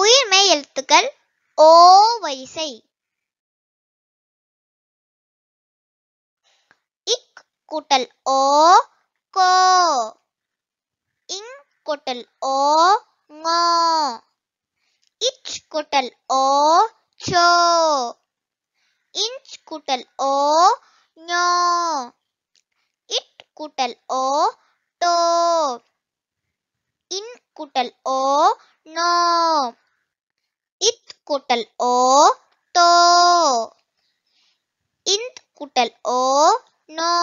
உயிர்மை எழுத்துக்கள் ஓ வரிசை இக் கூட்டல் ஓ கோ இங் கூட்டல் ஓ ஓ இச் கூட்டல் ஓ சோ இன்ச் கூட்டல் ஓ ஞோ இட் கூட்டல் ஓ டோ இன் கூட்டல் ஓ நோ கூட்டல் ஓ தோ இந்த் கூட்டல் ஓ நோ